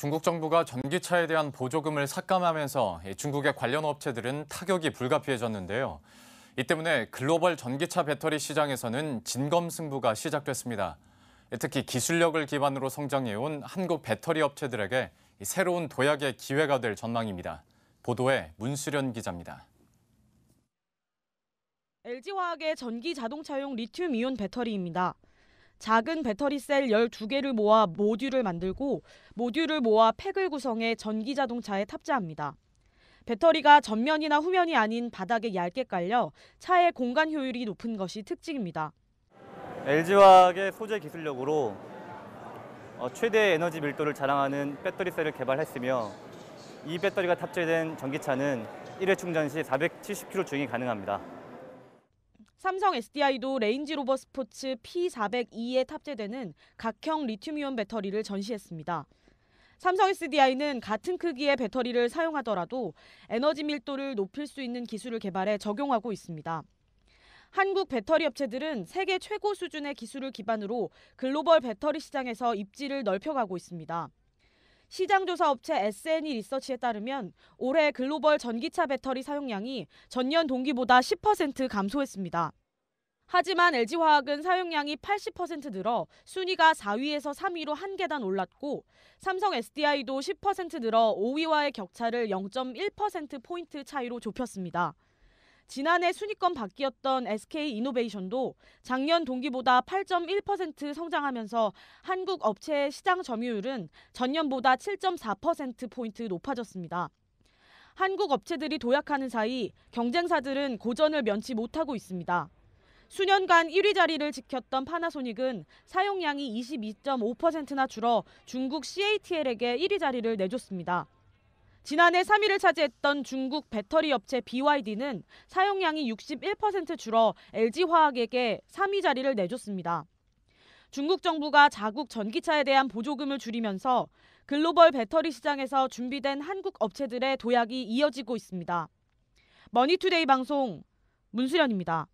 중국 정부가 전기차에 대한 보조금을 삭감하면서 중국의 관련 업체들은 타격이 불가피해졌는데요. 이 때문에 글로벌 전기차 배터리 시장에서는 진검승부가 시작됐습니다. 특히 기술력을 기반으로 성장해온 한국 배터리 업체들에게 새로운 도약의 기회가 될 전망입니다. 보도에 문수련 기자입니다. LG화학의 전기 자동차용 리튬이온 배터리입니다. 작은 배터리 셀 12개를 모아 모듈을 만들고 모듈을 모아 팩을 구성해 전기 자동차에 탑재합니다. 배터리가 전면이나 후면이 아닌 바닥에 얇게 깔려 차의 공간 효율이 높은 것이 특징입니다. LG화학의 소재 기술력으로 어, 최대 에너지 밀도를 자랑하는 배터리 셀을 개발했으며 이 배터리가 탑재된 전기차는 1회 충전 시 470km 주행이 가능합니다. 삼성 SDI도 레인지 로버 스포츠 P400E에 탑재되는 각형 리튬이온 배터리를 전시했습니다. 삼성 SDI는 같은 크기의 배터리를 사용하더라도 에너지 밀도를 높일 수 있는 기술을 개발해 적용하고 있습니다. 한국 배터리 업체들은 세계 최고 수준의 기술을 기반으로 글로벌 배터리 시장에서 입지를 넓혀가고 있습니다. 시장조사업체 SNE 리서치에 따르면 올해 글로벌 전기차 배터리 사용량이 전년 동기보다 10% 감소했습니다. 하지만 LG화학은 사용량이 80% 늘어 순위가 4위에서 3위로 한 계단 올랐고 삼성 SDI도 10% 늘어 5위와의 격차를 0.1%포인트 차이로 좁혔습니다. 지난해 순위권 밖이었던 SK 이노베이션도 작년 동기보다 8.1% 성장하면서 한국 업체의 시장 점유율은 전년보다 7.4%포인트 높아졌습니다. 한국 업체들이 도약하는 사이 경쟁사들은 고전을 면치 못하고 있습니다. 수년간 1위 자리를 지켰던 파나소닉은 사용량이 22.5%나 줄어 중국 CATL에게 1위 자리를 내줬습니다. 지난해 3위를 차지했던 중국 배터리 업체 BYD는 사용량이 61% 줄어 LG화학에게 3위 자리를 내줬습니다. 중국 정부가 자국 전기차에 대한 보조금을 줄이면서 글로벌 배터리 시장에서 준비된 한국 업체들의 도약이 이어지고 있습니다. 머니투데이 방송 문수련입니다.